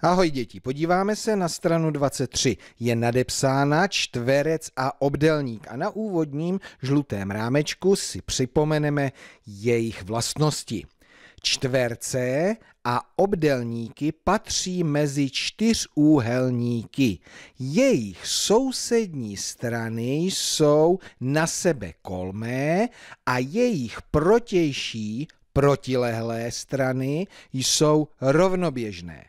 Ahoj děti, podíváme se na stranu 23. Je nadepsána čtverec a obdelník a na úvodním žlutém rámečku si připomeneme jejich vlastnosti. Čtverce a obdelníky patří mezi čtyřúhelníky. Jejich sousední strany jsou na sebe kolmé a jejich protější protilehlé strany jsou rovnoběžné.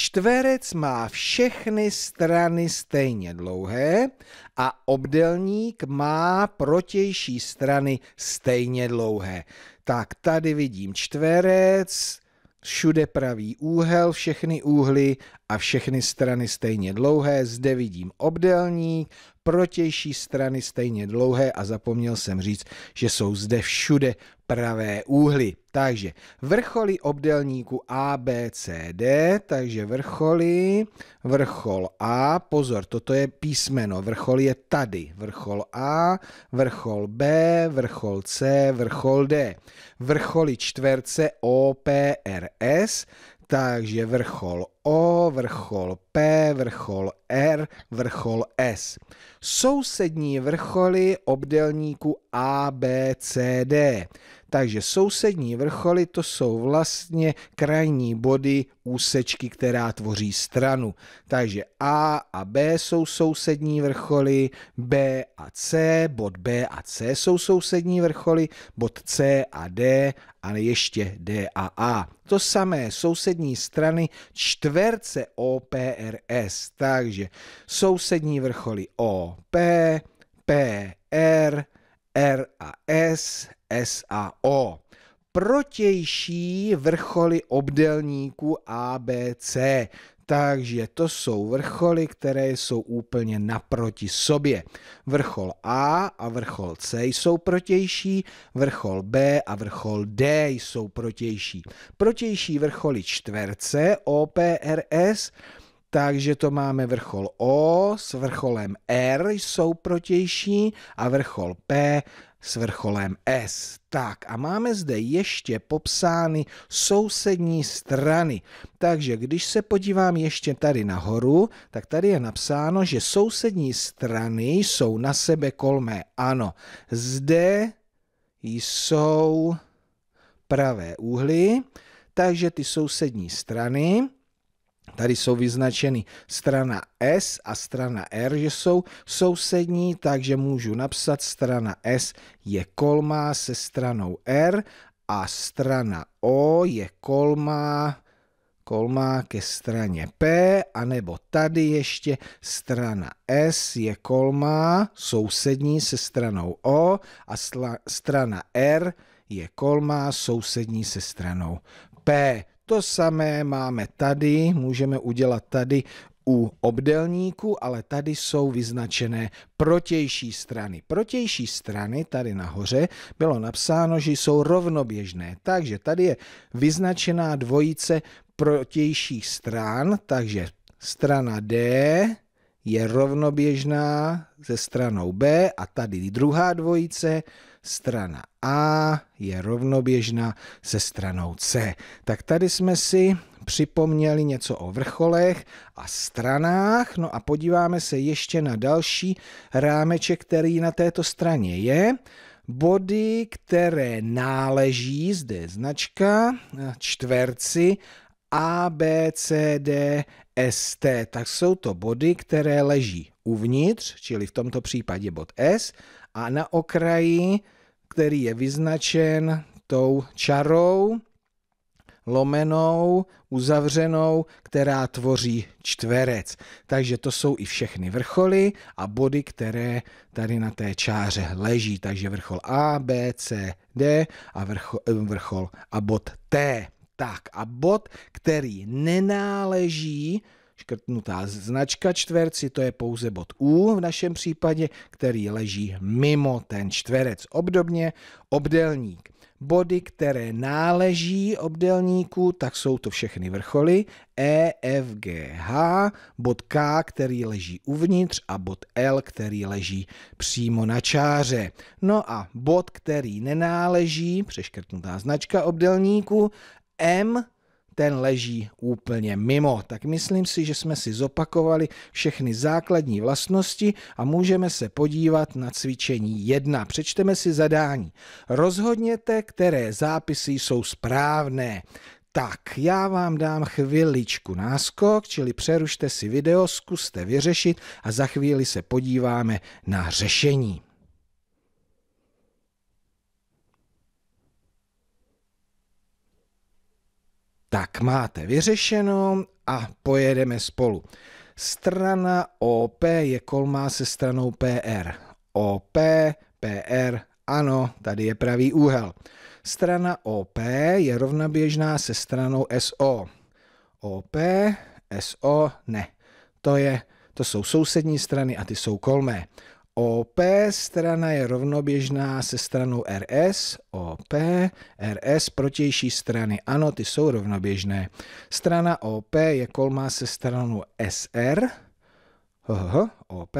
Čtverec má všechny strany stejně dlouhé a obdelník má protější strany stejně dlouhé. Tak tady vidím čtverec, všude pravý úhel, všechny úhly a všechny strany stejně dlouhé. Zde vidím obdelník, protější strany stejně dlouhé a zapomněl jsem říct, že jsou zde všude pravé úhly. Takže vrcholy obdelníku A, B, C, D, takže vrcholy, vrchol A, pozor, toto je písmeno, vrchol je tady, vrchol A, vrchol B, vrchol C, vrchol D. Vrcholy čtverce O, P, R, S, takže vrchol O vrchol, P vrchol, R vrchol, S. Sousední vrcholy obdelníku A, B, C, D. Takže sousední vrcholy to jsou vlastně krajní body úsečky, která tvoří stranu. Takže A a B jsou sousední vrcholy, B a C, bod B a C jsou sousední vrcholy, bod C a D, ale ještě D a A. To samé sousední strany čtyř Tverce OPRS, takže sousední vrcholy OP, PR, R a S, S a O. Protější vrcholy obdelníku ABC. Takže to jsou vrcholy, které jsou úplně naproti sobě. Vrchol A a vrchol C jsou protější, vrchol B a vrchol D jsou protější. Protější vrcholy čtverce OPRS takže to máme vrchol O s vrcholem R jsou protější a vrchol P s vrcholem S. Tak a máme zde ještě popsány sousední strany. Takže když se podívám ještě tady nahoru, tak tady je napsáno, že sousední strany jsou na sebe kolmé. Ano, zde jsou pravé úhly, takže ty sousední strany Tady jsou vyznačeny strana S a strana R, že jsou sousední, takže můžu napsat strana S je kolmá se stranou R a strana O je kolmá kolmá ke straně P, anebo tady ještě strana S je kolmá sousední se stranou O a strana R je kolmá sousední se stranou P. To samé máme tady, můžeme udělat tady u obdelníku, ale tady jsou vyznačené protější strany. Protější strany tady nahoře bylo napsáno, že jsou rovnoběžné, takže tady je vyznačená dvojice protějších stran, takže strana D je rovnoběžná se stranou B a tady druhá dvojice strana A je rovnoběžná se stranou C. Tak tady jsme si připomněli něco o vrcholech a stranách. No a podíváme se ještě na další rámeček, který na této straně je. Body, které náleží, zde je značka, čtverci A, B, C, D, S, T. Tak jsou to body, které leží uvnitř, čili v tomto případě bod S, a na okraji který je vyznačen tou čarou, lomenou, uzavřenou, která tvoří čtverec. Takže to jsou i všechny vrcholy a body, které tady na té čáře leží. Takže vrchol A, B, C, D a vrchol, eh, vrchol a bod T. Tak a bod, který nenáleží Škrtnutá značka čtverci to je pouze bod U v našem případě, který leží mimo ten čtverec. Obdobně obdelník. Body, které náleží obdelníku, tak jsou to všechny vrcholy. E, F, G, H, bod K, který leží uvnitř a bod L, který leží přímo na čáře. No a bod, který nenáleží, přeškrtnutá značka obdelníku, M, ten leží úplně mimo. Tak myslím si, že jsme si zopakovali všechny základní vlastnosti a můžeme se podívat na cvičení 1. Přečteme si zadání. Rozhodněte, které zápisy jsou správné. Tak, já vám dám chviličku náskok, čili přerušte si video, zkuste vyřešit a za chvíli se podíváme na řešení. Tak máte vyřešeno a pojedeme spolu. Strana OP je kolmá se stranou PR. OP, PR, ano, tady je pravý úhel. Strana OP je rovnoběžná se stranou SO. OP, SO, ne. To, je, to jsou sousední strany a ty jsou kolmé. OP strana je rovnoběžná se stranou RS, OP, RS protější strany, ano, ty jsou rovnoběžné. Strana OP je kolmá se stranou SR, hoho, OP,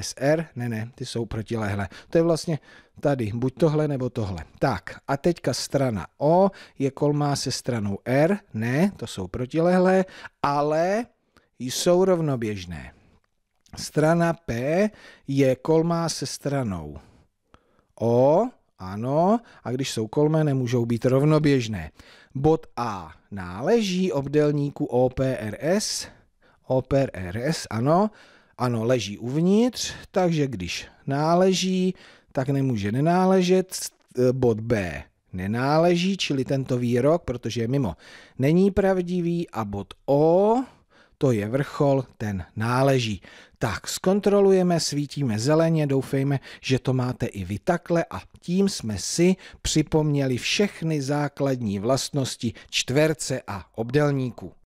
SR, ne, ne, ty jsou protilehlé. To je vlastně tady, buď tohle nebo tohle. Tak, a teďka strana O je kolmá se stranou R, ne, to jsou protilehlé, ale jsou rovnoběžné. Strana P je kolmá se stranou O, ano, a když jsou kolmé, nemůžou být rovnoběžné. Bod A náleží obdelníku OPRS, OPRS, ano, ano, leží uvnitř, takže když náleží, tak nemůže nenáležet. E, bod B nenáleží, čili tento výrok, protože je mimo, není pravdivý a bod O to je vrchol, ten náleží. Tak zkontrolujeme, svítíme zeleně, doufejme, že to máte i vy takhle a tím jsme si připomněli všechny základní vlastnosti čtverce a obdelníků.